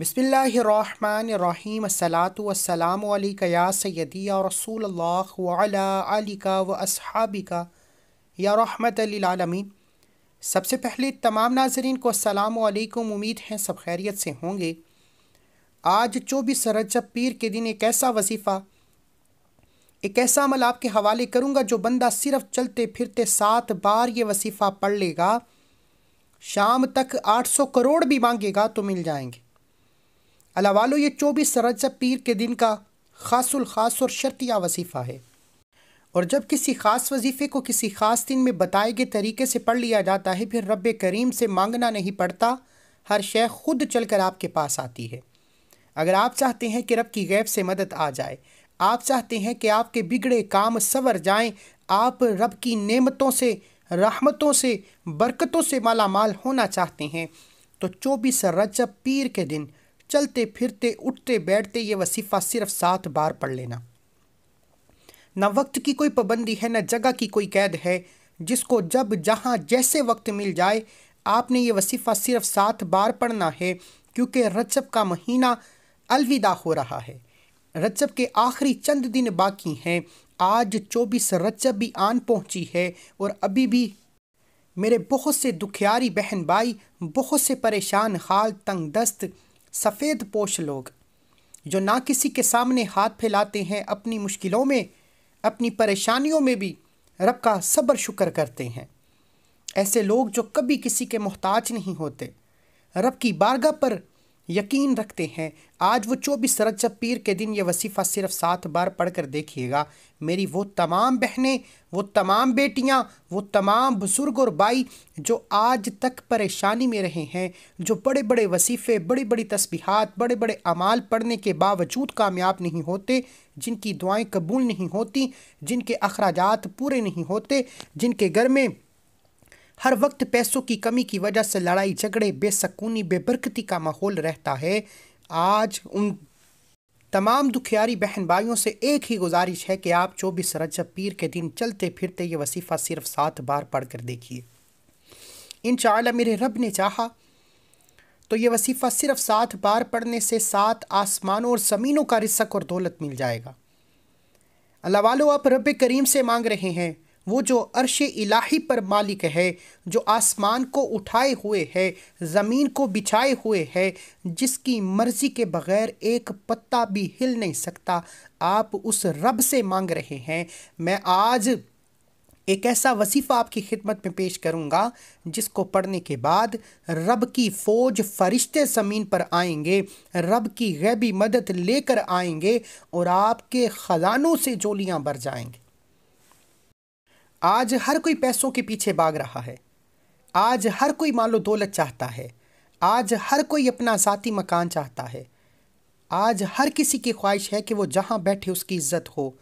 बसमिल्लामानसलातुसलामलिकया सैदी या रसूल अल्लाह व असहाबिका या रहमत आलमीन सबसे पहले तमाम नाजरीन को असलकम उम्मीद हैं सब खैरियत से होंगे आज चौबीस रजब पीर के दिन एक ऐसा वसीफ़ा एक ऐसा अमल आपके हवाले करूँगा जो बंदा सिर्फ चलते फिरते सात बार ये वसीफ़ा पढ़ लेगा शाम तक आठ सौ करोड़ भी मांगेगा तो मिल जाएंगे अलावालो ये चौबीस रजब पीर के दिन का खासुल खास और शर्तिया वसीफ़ा है और जब किसी ख़ास वजीफ़े को किसी ख़ास दिन में बताए गए तरीके से पढ़ लिया जाता है फिर रब करीम से मांगना नहीं पड़ता हर शे खुद चल कर आपके पास आती है अगर आप चाहते हैं कि रब की गैब से मदद आ जाए आप चाहते हैं कि आपके बिगड़े काम सवर जाएं, आप रब की नेमतों से रहमतों से बरकतों से मालामाल होना चाहते हैं तो चौबीस रजब पीर के दिन चलते फिरते उठते बैठते ये वसीफ़ा सिर्फ सात बार पढ़ लेना न वक्त की कोई पाबंदी है न जगह की कोई कैद है जिसको जब जहाँ जैसे वक्त मिल जाए आपने ये वसीफ़ा सिर्फ सात बार पढ़ना है क्योंकि रजब का महीना अलविदा हो रहा है रजब के आखिरी चंद दिन बाकी हैं आज चौबीस रजब भी आन पहुंची है और अभी भी मेरे बहुत से दुखियारी बहन भाई बहुत से परेशान हाल तंग दस्त सफ़ेद पोश लोग जो ना किसी के सामने हाथ फैलाते हैं अपनी मुश्किलों में अपनी परेशानियों में भी रब का सब्र शुक्र करते हैं ऐसे लोग जो कभी किसी के मोहताज नहीं होते रब की बारगाह पर यकीन रखते हैं आज वो चौबीस रजा पीर के दिन ये वसीफ़ा सिर्फ सात बार पढ़ कर देखिएगा मेरी वो तमाम बहनें वो तमाम बेटियाँ वो तमाम बुज़ुर्ग और बाई जो आज तक परेशानी में रहे हैं जो बड़े बड़े वसीफ़े बड़ी बड़ी तस्बीहात बड़े बड़े अमाल पढ़ने के बावजूद कामयाब नहीं होते जिनकी दुआएं कबूल नहीं होती जिनके अखराज पूरे नहीं होते जिनके घर में हर वक्त पैसों की कमी की वजह से लड़ाई झगड़े बेसकूनी बेबरकती का माहौल रहता है आज उन तमाम दुखियारी बहन भाइयों से एक ही गुजारिश है कि आप चौबीस रजब पीर के दिन चलते फिरते ये वसीफ़ा सिर्फ सात बार पढ़ कर देखिए इन मेरे रब ने चाहा तो ये वसीफ़ा सिर्फ सात बार पढ़ने से सात आसमानों और ज़मीनों का रिसक और दौलत मिल जाएगा अल्लाह वालों आप रब करीम से मांग रहे हैं वो जो अरश इलाही पर मालिक है जो आसमान को उठाए हुए है ज़मीन को बिछाए हुए है जिसकी मर्ज़ी के बग़ैर एक पत्ता भी हिल नहीं सकता आप उस रब से मांग रहे हैं मैं आज एक ऐसा वसीफ़ा आपकी खिदमत में पेश करूंगा जिसको पढ़ने के बाद रब की फ़ौज फरिश्ते ज़मीन पर आएंगे रब की गैबी मदद लेकर आएंगे और आपके ख़जानों से जोलियां भर जाएंगे आज हर कोई पैसों के पीछे भाग रहा है आज हर कोई मान लो दौलत चाहता है आज हर कोई अपना ज़ाती मकान चाहता है आज हर किसी की ख्वाहिश है कि वो जहाँ बैठे उसकी इज्जत हो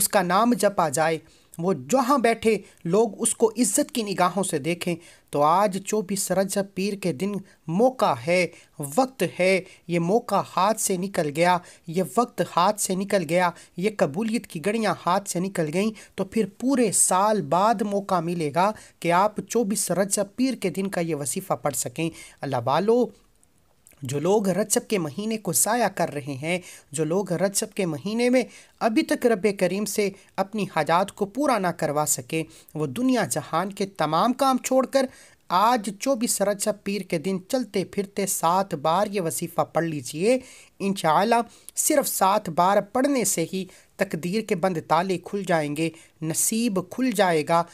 उसका नाम जपा जाए वो जहाँ बैठे लोग उसको इज्जत की निगाहों से देखें तो आज चौबीस रजब पीर के दिन मौका है वक्त है ये मौका हाथ से निकल गया ये वक्त हाथ से निकल गया ये कबूलियत की गड़ियाँ हाथ से निकल गईं तो फिर पूरे साल बाद मौका मिलेगा कि आप चौबीस रजब पीर के दिन का ये वसीफ़ा पढ़ सकें अल्लाह वालो जो लोग रजब के महीने को ज़ाया कर रहे हैं जो लोग रजब के महीने में अभी तक रब करीम से अपनी हजात को पूरा ना करवा सके वो दुनिया जहान के तमाम काम छोड़कर आज चौबीस रजब पीर के दिन चलते फिरते सात बार ये वसीफ़ा पढ़ लीजिए इन सिर्फ सात बार पढ़ने से ही तकदीर के बंद ताले खुल जाएंगे नसीब खुल जाएगा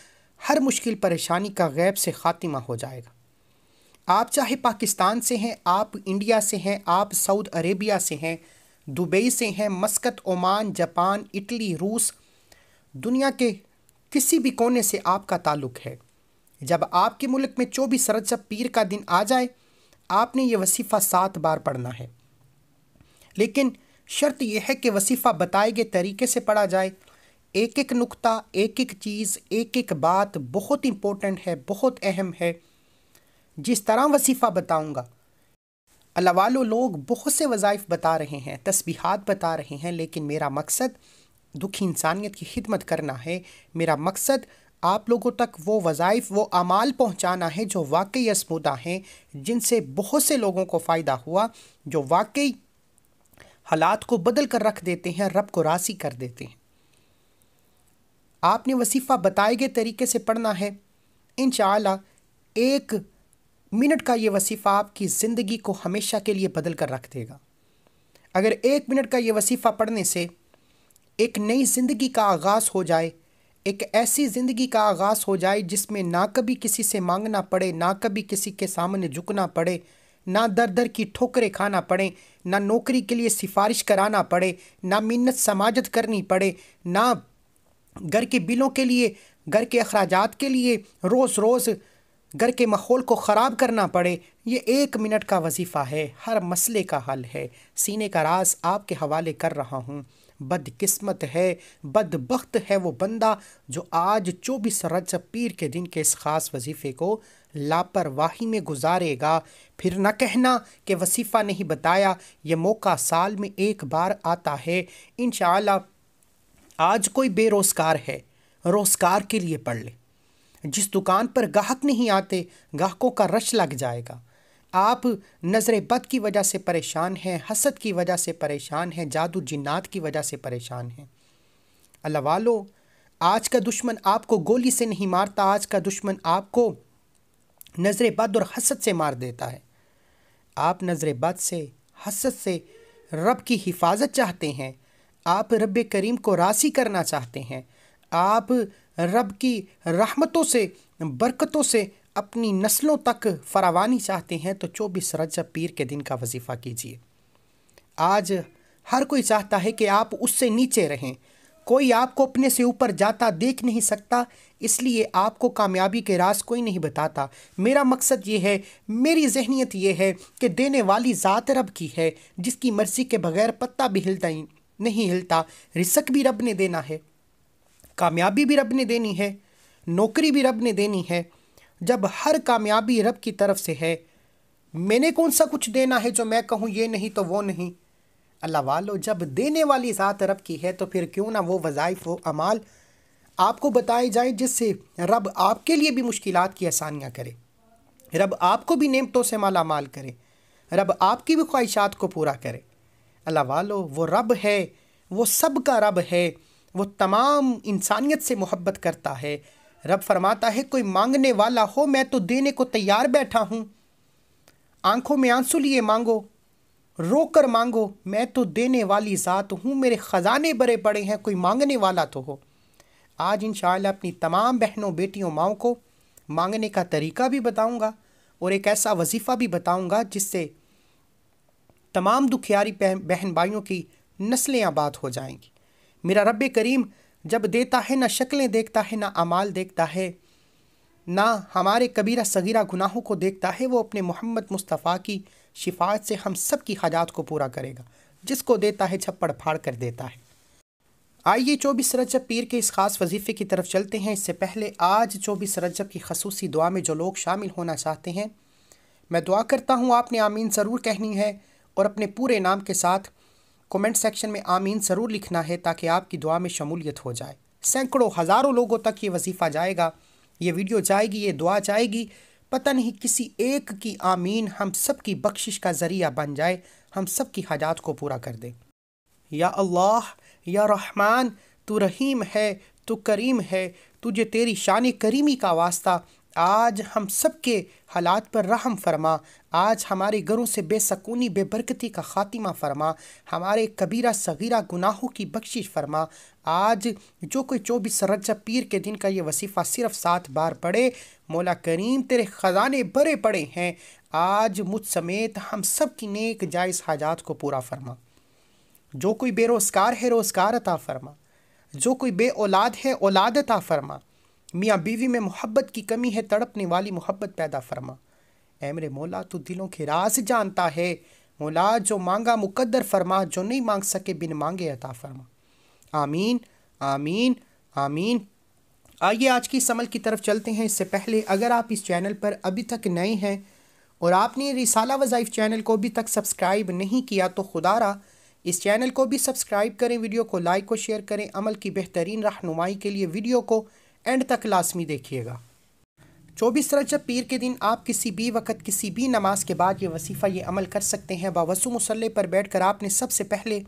हर मुश्किल परेशानी का गैब से ख़ात्मा हो जाएगा आप चाहे पाकिस्तान से हैं आप इंडिया से हैं आप सऊद अरेबिया से हैं दुबई से हैं मस्कत ओमान जापान इटली रूस दुनिया के किसी भी कोने से आपका ताल्लुक है जब आपके मुल्क में चौबीस रजब पीर का दिन आ जाए आपने ये वसीफ़ा सात बार पढ़ना है लेकिन शर्त यह है कि वसीफ़ा बताए गए तरीके से पढ़ा जाए एक एक नुक्ता एक एक चीज़ एक एक बात बहुत इम्पोर्टेंट है बहुत अहम है जिस तरह वसीफ़ा बताऊँगा अल्लाह वालों लोग बहुत से वज़ाइफ बता रहे हैं तस्बीहात बता रहे हैं लेकिन मेरा मकसद दुखी इंसानियत की खिदमत करना है मेरा मकसद आप लोगों तक वो वज़ाइफ वो अमाल पहुंचाना है जो वाकई असमुदा हैं जिनसे बहुत से लोगों को फ़ायदा हुआ जो वाकई हालात को बदल कर रख देते हैं रब को राशि कर देते हैं आपने वसीफ़ा बताए गए तरीके से पढ़ना है इन एक मिनट का ये वसीफ़ा आपकी ज़िंदगी को हमेशा के लिए बदल कर रख देगा अगर एक मिनट का ये वसीफ़ा पढ़ने से एक नई ज़िंदगी का आगाज़ हो जाए एक ऐसी ज़िंदगी का आगाज़ हो जाए जिसमें ना कभी किसी से मांगना पड़े ना कभी किसी के सामने झुकना पड़े ना दर दर की ठोकरें खाना पड़े ना नौकरी के लिए सिफारिश कराना पड़े ना मिन्नत समाजत करनी पड़े ना घर के बिलों के लिए घर के अखराज के लिए रोज़ रोज़ घर के माहौल को ख़राब करना पड़े ये एक मिनट का वजीफ़ा है हर मसले का हल है सीने का राज आपके हवाले कर रहा हूँ बदकिस्मत है बदबخت है वो बंदा जो आज चौबीस रज पीर के दिन के इस ख़ास वजीफ़े को लापरवाही में गुजारेगा फिर न कहना कि वसीफ़ा नहीं बताया ये मौका साल में एक बार आता है इन आज कोई बेरोज़गार है रोज़गार के लिए पढ़ ले जिस दुकान पर गाहक नहीं आते गाहकों का रश लग जाएगा आप नज़र बद की वजह से परेशान हैं हसद की वजह से परेशान हैं जादू जिन्नात की वजह से परेशान हैं अल्लाह वालो आज का दुश्मन आपको गोली से नहीं मारता आज का दुश्मन आपको नज़र बद और हसद से मार देता है आप नज़र बद से हसद से रब की हिफाजत चाहते हैं आप रब करीम को राशि करना चाहते हैं आप रब की रहमतों से बरकतों से अपनी नस्लों तक फरावानी चाहते हैं तो चौबीस रजब पीर के दिन का वजीफ़ा कीजिए आज हर कोई चाहता है कि आप उससे नीचे रहें कोई आपको अपने से ऊपर जाता देख नहीं सकता इसलिए आपको कामयाबी के राज कोई नहीं बताता मेरा मकसद ये है मेरी जहनीत ये है कि देने वाली ज़ात रब की है जिसकी मर्ज़ी के बगैर पत्ता भी हिलता ही नहीं हिलता रिसक भी रब ने देना है कामयाबी भी रब ने देनी है नौकरी भी रब ने देनी है जब हर कामयाबी रब की तरफ से है मैंने कौन सा कुछ देना है जो मैं कहूँ ये नहीं तो वो नहीं अल्लाह वालो जब देने वाली ज़ात रब की है तो फिर क्यों ना वो वज़ाइफ व अमाल आपको बताए जाए जिससे रब आपके लिए भी मुश्किल की आसानियाँ करे रब आपको भी नेमतों से माला माल करे रब आपकी भी ख्वाहिशात को पूरा करे अल्लाह वालो वो रब है वो सब का रब है वो तमाम इंसानियत से मोहब्बत करता है रब फरमाता है कोई मांगने वाला हो मैं तो देने को तैयार बैठा हूँ आंखों में आंसू लिए मांगो रो कर मांगो मैं तो देने वाली ज़ात हूँ मेरे ख़जाने बड़े पड़े हैं कोई मांगने वाला तो हो आज इन अपनी तमाम बहनों बेटियों माओ को मांगने का तरीका भी बताऊँगा और एक ऐसा वजीफ़ा भी बताऊँगा जिससे तमाम दुखियारी बहन भाइयों की नस्लें आबाद हो जाएंगी मेरा रब करीम जब देता है ना शक्लें देखता है ना अमाल देखता है ना हमारे कबीरा सगीरा गुनाहों को देखता है वो अपने मोहम्मद मुस्तफ़ा की शिफात से हम सब की हजात को पूरा करेगा जिसको देता है छप्पड़ फाड़ कर देता है आइए चौबीस रजब पीर के इस ख़ास वजीफ़े की तरफ चलते हैं इससे पहले आज चौबीस रजब की खसूसी दुआ में जो लोग शामिल होना चाहते हैं मैं दुआ करता हूँ आपने आमीन ज़रूर कहनी है और अपने पूरे नाम के साथ कमेंट सेक्शन में आमीन ज़रूर लिखना है ताकि आपकी दुआ में शमूलियत हो जाए सैकड़ों हज़ारों लोगों तक ये वजीफ़ा जाएगा ये वीडियो जाएगी ये दुआ जाएगी पता नहीं किसी एक की आमीन हम सब की बख्शिश का ज़रिया बन जाए हम सब की हजात को पूरा कर दे या अल्लाह या रहमान तू रहीम है तू करीम है तुझे तेरी शान करीमी का वास्ता आज हम सब के हालात पर रहम फरमा आज हमारे घरों से बेसकूनी बेबरकती का ख़ातिमा फरमा हमारे कबीरा सगीरा गुनाहों की बख्शिश फरमा आज जो कोई चौबीस रजा पीर के दिन का ये वसीफ़ा सिर्फ सात बार पढ़े मौला करीम तेरे ख़जाने बड़े पड़े हैं आज मुझ समेत हम सब की नेक जायज़ हाजात को पूरा फरमा जो कोई बेरोज़गार है रोज़गार अता फरमा जो कोई बे औलाद है औलाद अता फरमा मियाँ बीवी में मोहब्बत की कमी है तड़पने वाली मोहब्बत पैदा फरमा एमरे मौला तो दिलों के राज जानता है मौला जो मांगा मुकद्दर फरमा जो नहीं मांग सके बिन मांगे अता फरमा आमीन आमीन आमीन आइए आज की इस अमल की तरफ चलते हैं इससे पहले अगर आप इस चैनल पर अभी तक नए हैं और आपने रिसाला वज़ाइफ चैनल को अभी तक सब्सक्राइब नहीं किया तो खुदारा इस चैनल को भी सब्सक्राइब करें वीडियो को लाइक और शेयर करें अमल की बेहतरीन रहनुमाई के लिए वीडियो को एंड तक लाजमी देखिएगा चौबीस रजब पीर के दिन आप किसी भी वक्त किसी भी नमाज के बाद ये वसीफ़ा ये अमल कर सकते हैं बावसु मसल्ले पर बैठ कर आपने सबसे पहले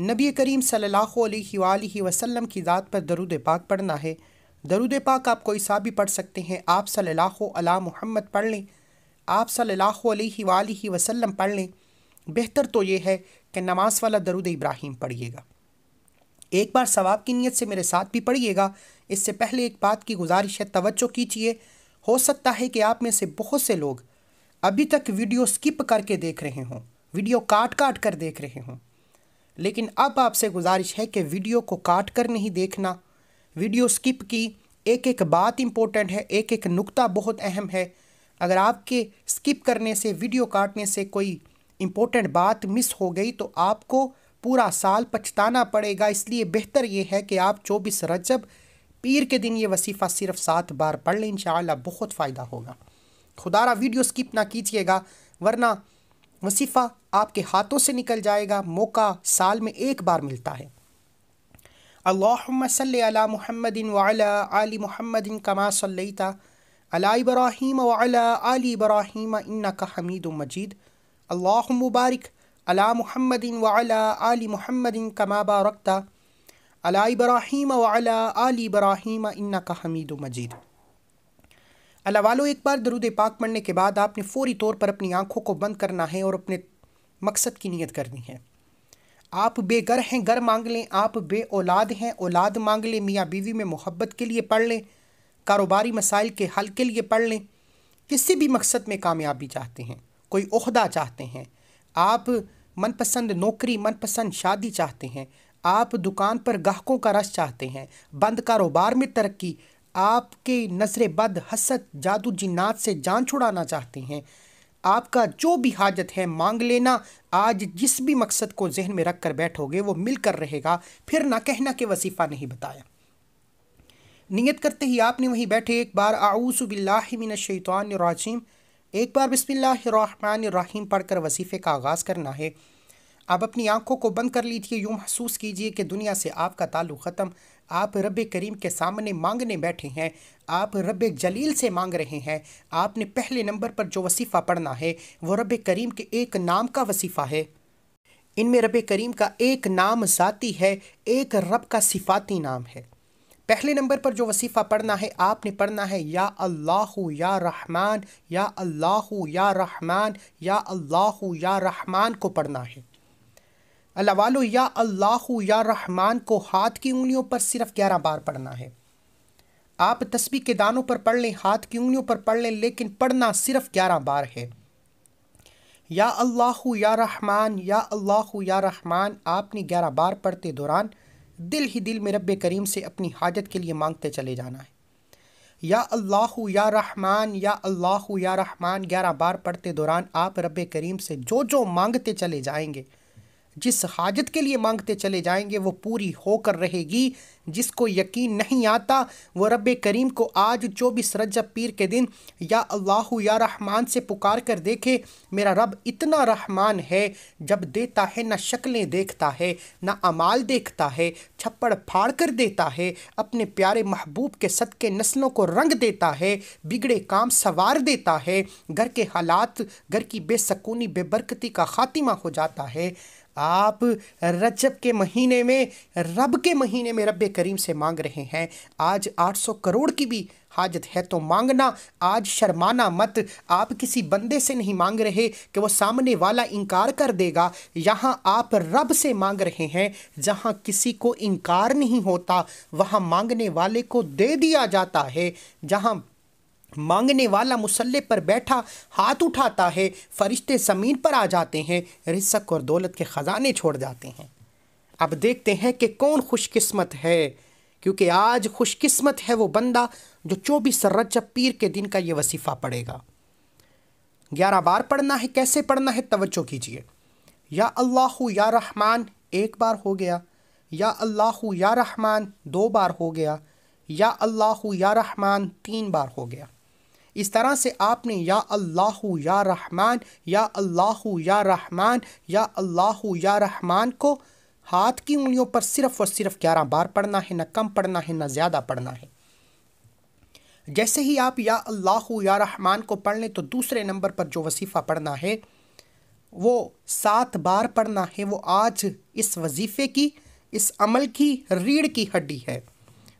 नबी करीम सल्ला वसलम वसल्लम की ज़ात पर दरुद पाक पढ़ना है दरुद पाक आप कोई सा भी पढ़ सकते हैं आप सल्ला अला मोहम्मद पढ़ लें आप सल्ला अलैहि वसल्लम पढ़ लें बेहतर तो ये है कि नमाज वाला दरुद इब्राहिम पढ़िएगा एक बार सवाब की नीयत से मेरे साथ भी पढ़िएगा इससे पहले एक बात की गुजारिश है तवज्जो कीजिए हो सकता है कि आप में से बहुत से लोग अभी तक वीडियो स्किप करके देख रहे हों वीडियो काट काट कर देख रहे हों लेकिन अब आपसे गुजारिश है कि वीडियो को काट कर नहीं देखना वीडियो स्किप की एक एक बात इम्पोर्टेंट है एक एक नुक्ता बहुत अहम है अगर आपके स्किप करने से वीडियो काटने से कोई इम्पोर्टेंट बात मिस हो गई तो आपको पूरा साल पछताना पड़ेगा इसलिए बेहतर ये है कि आप चौबीस रजब पीर के दिन ये वसीफ़ा सिर्फ सात बार पढ़ लें इन बहुत फ़ायदा होगा खुदारा वीडियो स्किप ना कीजिएगा वरना वसीफ़ा आपके हाथों से निकल जाएगा मौका साल में एक बार मिलता है अल्लाम महमदिन वाली महमदिन कमा सल्लता अला इब्राहिम वाली इब्राहिम इन्ना का हमीद मजीद अल्लाह मुबारक अला मुहम्मदिन वाला अली मुहम्मदिन कमाबा रक्ता अला इब्राहिम वाला अली इब्राहिम इन्ना का हमीद मजीद अल्लाह वालों एक बार दरुद पाक पढ़ने के बाद आपने फ़ौरी तौर पर अपनी आँखों को बंद करना है और अपने मकसद की नीयत करनी है आप बेगर हैं घर मांग लें आप बे औलाद हैं औलाद मांग लें मियाँ बीवी में मोहब्बत के लिए पढ़ लें कारोबारी मसाइल के हल के लिए पढ़ लें किसी भी मकसद में कामयाबी चाहते हैं कोई अहदा चाहते हैं आप मनपसंद नौकरी मनपसंद शादी चाहते हैं आप दुकान पर गाहकों का रस चाहते हैं बंद कारोबार में तरक्की आपके नजर बद हसत जादू जिन्नात से जान छुड़ाना चाहते हैं आपका जो भी हाजत है मांग लेना आज जिस भी मकसद को जहन में रख कर बैठोगे वो मिल कर रहेगा फिर ना कहना के वसीफ़ा नहीं बताया नीयत करते ही आपने वहीं बैठे एक बार आऊसबिल्लामिनशैतवान राजीम एक बार बिस्मिल्लाम पढ़कर वसीफ़े का आगाज़ करना है आप अपनी आंखों को बंद कर लीजिए यूँ महसूस कीजिए कि दुनिया से आपका ताल्लुक़ ख़त्म आप रब करीम के सामने मांगने बैठे हैं आप रब जलील से मांग रहे हैं आपने पहले नंबर पर जो वसीफ़ा पढ़ना है वह रब करीम के एक नाम का वसीफ़ा है इनमें रब करीम का एक नाम ज़ाती है एक रब का सिफाती नाम है पहले नंबर पर जो वसीफ़ा पढ़ना है आपने पढ़ना है या अल्लाह या रहमान या अल्लाह या रहमान या अल्लाह या रहमान को पढ़ना है अल्लाह वालो या अल्लाह या रहमान को हाथ की उंगलियों पर सिर्फ ग्यारह बार पढ़ना है आप तस्बी के दानों पर पढ़ लें हाथ की उंगलियों पर पढ़ लें लेकिन पढ़ना सिर्फ ग्यारह बार है या अल्लाह या रहमान या अल्लाह या रहमान आपने ग्यारह बार पढ़ते दौरान दिल ही दिल में रब करीम से अपनी हाजत के लिए मांगते चले जाना है या अल्लाह या रहमान या अल्लाह या रहमान ग्यारह बार पढ़ते दौरान आप रब करीम से जो जो मांगते चले जाएंगे जिस हाजत के लिए मांगते चले जाएंगे वो पूरी होकर रहेगी जिसको यकीन नहीं आता वो रब करीम को आज चौबीस रजब पीर के दिन या अल्लाह या रहमान से पुकार कर देखे मेरा रब इतना रहमान है जब देता है ना शक्लें देखता है ना अमाल देखता है छप्पड़ फाड़ कर देता है अपने प्यारे महबूब के सदके नस्लों को रंग देता है बिगड़े काम सवार देता है घर के हालात घर की बेसकूनी बेबरकती का खात्मा हो जाता है आप रजब के महीने में रब के महीने में रब करीम से मांग रहे हैं आज 800 करोड़ की भी हाजत है तो मांगना आज शर्माना मत आप किसी बंदे से नहीं मांग रहे कि वो सामने वाला इनकार कर देगा यहाँ आप रब से मांग रहे हैं जहाँ किसी को इनकार नहीं होता वहाँ मांगने वाले को दे दिया जाता है जहाँ मांगने वाला मुसल्ले पर बैठा हाथ उठाता है फरिश्ते ज़मीन पर आ जाते हैं रिसक और दौलत के ख़जाने छोड़ जाते हैं अब देखते हैं कि कौन खुशकिस्मत है क्योंकि आज खुशकिस्मत है वो बंदा जो चौबीस रजब पीर के दिन का ये वसीफ़ा पड़ेगा ग्यारह बार पढ़ना है कैसे पढ़ना है तवज्जो कीजिए या अल्लाह या रहमान एक बार हो गया या अल्लाह या रहमान दो बार हो गया या अल्लाह या रहमान तीन बार हो गया इस तरह से आपने या अल्लाह या रहमान या अल्लाह या रहमान या अल्लाह या रहमान को हाथ की उंगलियों पर सिर्फ़ और सिर्फ ग्यारह बार पढ़ना है ना कम पढ़ना है ना ज़्यादा पढ़ना है जैसे ही आप या अल्लाह या रहमान को पढ़ लें तो दूसरे नंबर पर जो वसीफ़ा पढ़ना है वो सात बार पढ़ना है वो आज इस वजीफ़े की इस अमल की रीढ़ की हड्डी है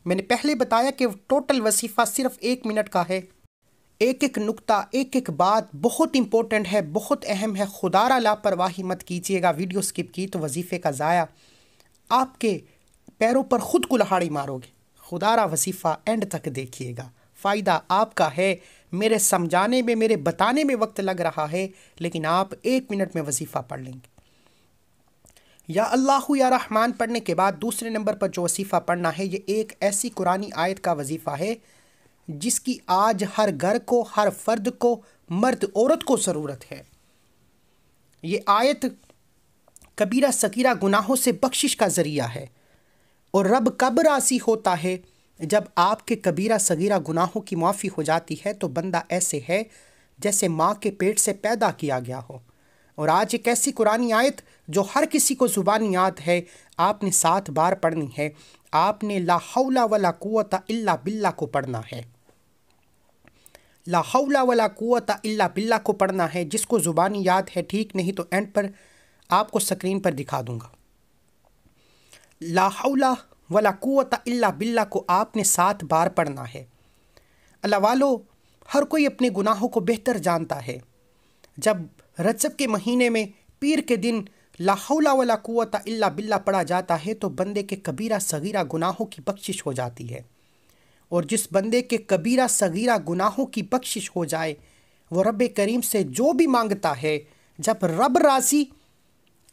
मैंने पहले बताया कि टोटल वसीफ़ा सिर्फ़ एक मिनट का है एक एक नुक्ता एक एक बात बहुत इंपॉर्टेंट है बहुत अहम है खुदारा लापरवाही मत कीजिएगा वीडियो स्किप की तो वजीफ़े का ज़ाया आपके पैरों पर ख़ुद कुल्हाड़ी मारोगे खुदारा वजीफ़ा एंड तक देखिएगा फ़ायदा आपका है मेरे समझाने में मेरे बताने में वक्त लग रहा है लेकिन आप एक मिनट में वजीफ़ा पढ़ लेंगे या अल्लाह या रहमान पढ़ने के बाद दूसरे नंबर पर जो वसीफ़ा पढ़ना है ये एक ऐसी कुरानी आयत का वजीफ़ा है जिसकी आज हर घर को हर फर्द को मर्द औरत को ज़रूरत है ये आयत कबीरा सकीरा गुनाहों से बख्शिश का ज़रिया है और रब कब राशि होता है जब आपके कबीरा सगीरा गुनाहों की माफ़ी हो जाती है तो बंदा ऐसे है जैसे माँ के पेट से पैदा किया गया हो और आज एक ऐसी कुरानी आयत जो हर किसी को ज़ुबान याद है आपने सात बार पढ़नी है आपने लाहौला वाला वला कुत इल्ला बिल्ला को पढ़ना है लाहौला वाला कुत अल्ला बिल्ला को पढ़ना है जिसको ज़ुबानी याद है ठीक नहीं तो एंड पर आपको स्क्रीन पर दिखा दूँगा लाहौला वाला कुत अल्ला बिल्ला को आपने सात बार पढ़ना है अल्लाह वालो हर कोई अपने गुनाहों को बेहतर जानता है जब रजब के महीने में पीर के दिन लाहौला वाला कुत अल्ला बिल्ला पढ़ा जाता है तो बंदे के कबीरा सगीरा गुनाहों की बख्शिश हो जाती है और जिस बंदे के कबीरा सगीरा गुनाहों की बख्शिश हो जाए वो रब करीम से जो भी मांगता है जब रब राशि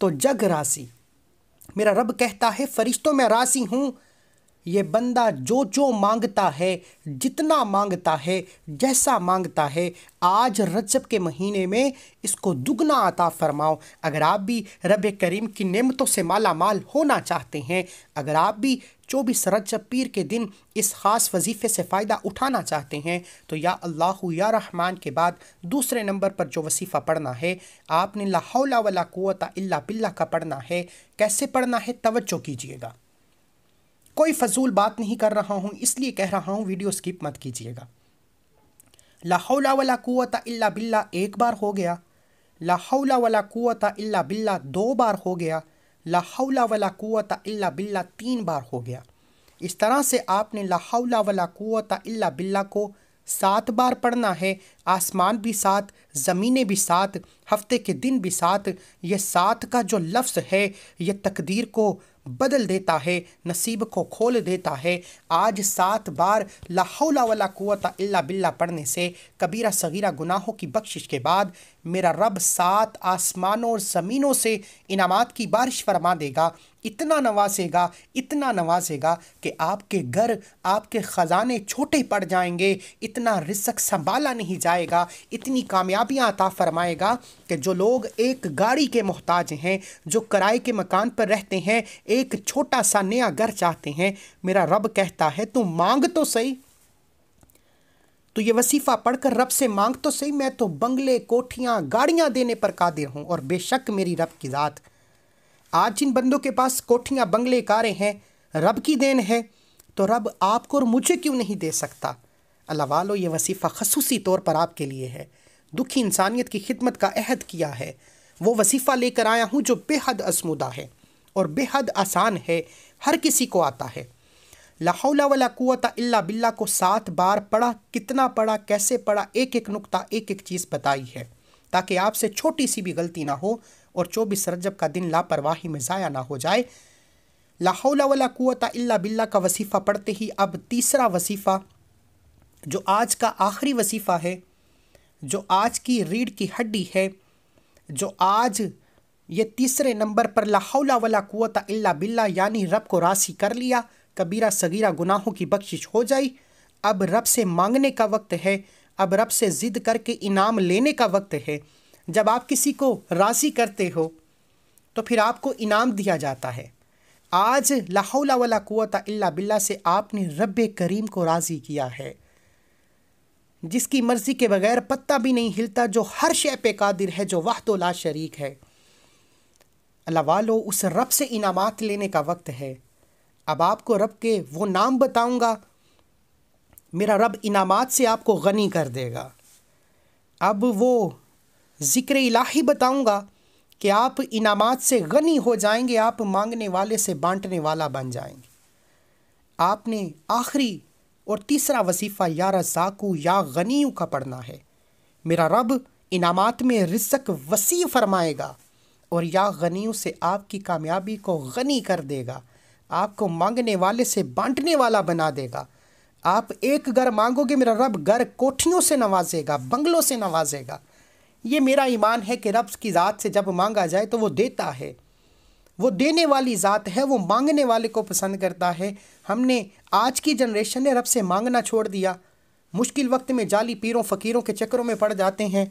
तो जग राशि मेरा रब कहता है फरिश्तों में राशि हूँ ये बंदा जो जो मांगता है जितना मांगता है जैसा मांगता है आज रजब के महीने में इसको दुगना आता फरमाओ अगर आप भी रब करीम की नेमतों से माला माल होना चाहते हैं अगर आप भी चौबीस रजब पीर के दिन इस ख़ास वजीफ़े से फ़ायदा उठाना चाहते हैं तो या अल्लाह या रहमान के बाद दूसरे नंबर पर जो वसीफ़ा पढ़ना है आपने लाहौला वाला कुत अल्ला बिल्ला का पढ़ना है कैसे पढ़ना है तोज्जो कीजिएगा कोई फजूल बात नहीं कर रहा हूँ इसलिए कह रहा हूँ वीडियो स्किप मत कीजिएगा लाहौला वाला कुत अल्ला बिल्ला एक बार हो गया लाहौला वाला कुत अल्ला बिल्ला दो बार हो गया लाहौला वाला कुत अल्ला बिल्ला तीन बार हो गया इस तरह से आपने लाहौला वला कुत अल्ला बिल्ला को सात बार पढ़ना है आसमान भी सात ज़मीनें भी सात हफ्ते के दिन भी सात ये सात का जो लफ्ज़ है ये तकदीर को बदल देता है नसीब को खोल देता है आज सात बार लाहौला वाला कुत अल्ला बिल्ला पढ़ने से कबीरा सगीरा गुनाहों की बख्शिश के बाद मेरा रब सात आसमानों और ज़मीनों से इनामात की बारिश फरमा देगा इतना नवाजेगा इतना नवाजेगा कि आपके घर आपके ख़जाने छोटे पड़ जाएंगे इतना रिसक संभाला नहीं जाएगा इतनी कामयाबियां अता फरमाएगा कि जो लोग एक गाड़ी के मोहताज हैं जो किराए के मकान पर रहते हैं एक छोटा सा नया घर चाहते हैं मेरा रब कहता है तुम मांग तो सही तो ये वसीफ़ा पढ़कर रब से मांग तो सही मैं तो बंगले कोठियाँ गाड़ियाँ देने पर कादिर हूँ और बेशक मेरी रब की ज़ात आज जिन बंदों के पास कोठियाँ बंगले कारें हैं रब की देन है तो रब आपको और मुझे क्यों नहीं दे सकता अल्लाह वालो ये वसीफ़ा खसूसी तौर पर आपके लिए है दुखी इंसानियत की खिदमत का अहद किया है वो वसीफ़ा लेकर आया हूँ जो बेहद आसमुदा है और बेहद आसान है हर किसी को आता है लाहौला वाला कुत इल्ला बिल्ला को सात बार पढ़ा कितना पढ़ा कैसे पढ़ा एक एक नुकता एक एक चीज़ बताई है ताकि आपसे छोटी सी भी गलती ना हो और चौबीस रजब का दिन लापरवाही में ज़ाया ना हो जाए लाहौला वाला कुत इल्ला बिल्ला का वसीफ़ा पढ़ते ही अब तीसरा वसीफ़ा जो आज का आखिरी वसीफ़ा है जो आज की रीढ़ की हड्डी है जो आज ये तीसरे नंबर पर लाहौला वाला कुत इल्ला बिल्ला यानी रब को राशि कर लिया कबीरा सगीरा गुनाहों की बख्शिश हो जाए अब रब से मांगने का वक्त है अब रब से ज़िद करके इनाम लेने का वक्त है जब आप किसी को राज़ी करते हो तो फिर आपको इनाम दिया जाता है आज लाहौला वाला कुत अल्ला बिल्ला से आपने रब करीम को राज़ी किया है जिसकी मर्ज़ी के बगैर पत्ता भी नहीं हिलता जो हर शे पे कादिर है जो वाह तो ला शरीक है अल्लाह वालो उस रब से इनामात लेने का वक्त है अब आपको रब के वो नाम बताऊंगा मेरा रब इनामात से आपको गनी कर देगा अब वो ज़िक्र इलाही बताऊंगा कि आप इनामात से गनी हो जाएंगे आप मांगने वाले से बांटने वाला बन जाएंगे आपने आखिरी और तीसरा वसीफ़ा या रज़ाकू या गनी का पढ़ना है मेरा रब इनामात में रिसक वसी फरमाएगा और या गनी से आपकी कामयाबी को गनी कर देगा आपको मांगने वाले से बांटने वाला बना देगा आप एक घर मांगोगे मेरा रब घर कोठियों से नवाजेगा बंगलों से नवाजेगा ये मेरा ईमान है कि रब की ज़ात से जब मांगा जाए तो वो देता है वो देने वाली ज़ात है वो मांगने वाले को पसंद करता है हमने आज की जनरेशन ने रब से मांगना छोड़ दिया मुश्किल वक्त में जाली पीरों फ़कीरों के चक्करों में पड़ जाते हैं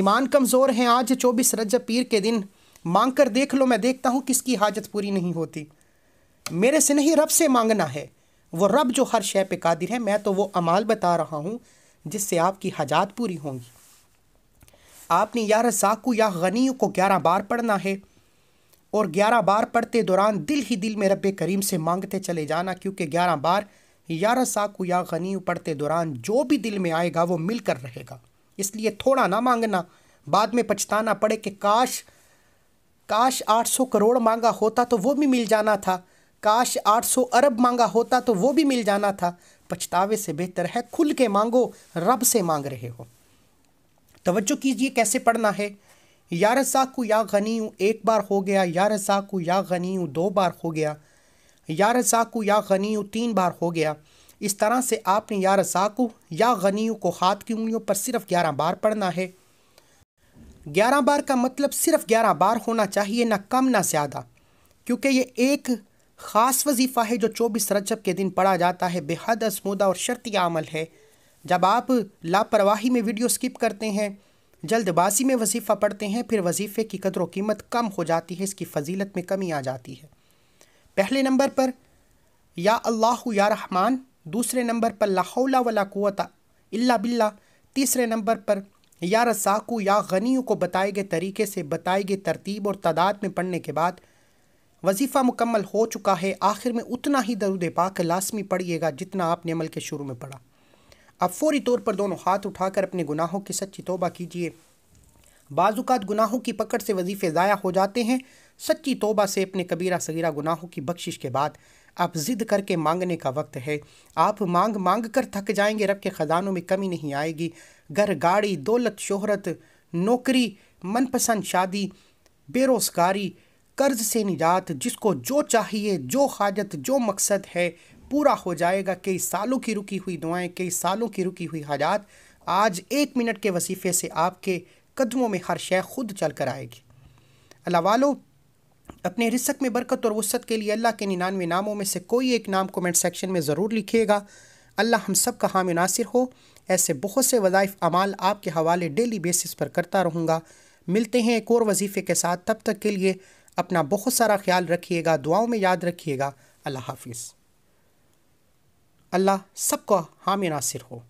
ईमान कमज़ोर हैं आज चौबीस रजब पीर के दिन मांग कर देख लो मैं देखता हूँ किसकी हाजत पूरी नहीं होती मेरे से नहीं रब से मांगना है वो रब जो हर शय पे कादिर है मैं तो वो अमाल बता रहा हूँ जिससे आपकी हजात पूरी होंगी आपने या रजाकू या गनी को ग्यारह बार पढ़ना है और ग्यारह बार पढ़ते दौरान दिल ही दिल में रब करीम से मांगते चले जाना क्योंकि ग्यारह बार या रसाकू या गनी पढ़ते दौरान जो भी दिल में आएगा वो मिल कर रहेगा इसलिए थोड़ा ना मांगना बाद में पछताना पड़े कि काश काश आठ सौ करोड़ मांगा होता तो वो भी मिल जाना था काश 800 अरब मांगा होता तो वो भी मिल जाना था पछतावे से बेहतर है खुल के मांगो रब से मांग रहे हो तवज्जो कीजिए कैसे पढ़ना है या रज़ाकू या गनीऊ एक बार हो गया या रज़ाकू या गनीऊ दो बार हो गया या रज़ाकू या गनीऊ तीन बार हो गया इस तरह से आपने या रज़ाकू या गनी को हाथ की उंगलियों पर सिर्फ ग्यारह बार पढ़ना है ग्यारह बार का मतलब सिर्फ ग्यारह बार होना चाहिए ना कम ना ज़्यादा क्योंकि ये एक ख़ास वजीफ़ा है जो चौबीस रजब के दिन पढ़ा जाता है बेहद आजमूदा और शर्ती अमल है जब आप लापरवाही में वीडियो स्किप करते हैं जल्दबाजी में वजीफ़ा पढ़ते हैं फिर वजीफ़े की कदर कीमत कम हो जाती है इसकी फजीलत में कमी आ जाती है पहले नंबर पर या अल्लाह या रहमान दूसरे नंबर पर लाहौला वला कुत अला बिल्ला तीसरे नंबर पर या रसाकू या गनी को बताए गए तरीके से बताए गए तरतीब और तादाद में पढ़ने के बाद वजीफ़ा मुकम्मल हो चुका है आखिर में उतना ही दरुद पाक लाजमी पढ़िएगा जितना आपने अमल के शुरू में पढ़ा अब फौरी तौर पर दोनों हाथ उठाकर अपने गुनाहों की सच्ची तोबा कीजिए बाजुकात गुनाहों की पकड़ से वजीफ़े ज़ाया हो जाते हैं सच्ची तोबा से अपने कबीरा सगीरा गुनाहों की बख्शिश के बाद आप ज़िद करके मांगने का वक्त है आप मांग मांग कर थक जाएंगे रब के ख़जानों में कमी नहीं आएगी घर गाड़ी दौलत शोहरत नौकरी मनपसंद शादी बेरोज़गारी कर्ज से निजात जिसको जो चाहिए जो हाजत जो मकसद है पूरा हो जाएगा कई सालों की रुकी हुई दुआएं कई सालों की रुकी हुई हाजात आज एक मिनट के वसीफ़े से आपके कदमों में हर शय खुद चल कर आएगी अल्लाह वालों अपने रिसक में बरकत और वसत के लिए अल्लाह के निन्यानवे नामों में से कोई एक नाम कमेंट सेक्शन में ज़रूर लिखिएगा अल्लाह हम सब का हामी नासिर हो ऐसे बहुत से वज़ाइफ अमाल आपके हवाले डेली बेसिस पर करता रहूँगा मिलते हैं एक और वजीफ़े के साथ तब तक के लिए अपना बहुत सारा ख्याल रखिएगा दुआओं में याद रखिएगा अल्लाह हाफिज़ अल्लाह सबका हामी नासिर हो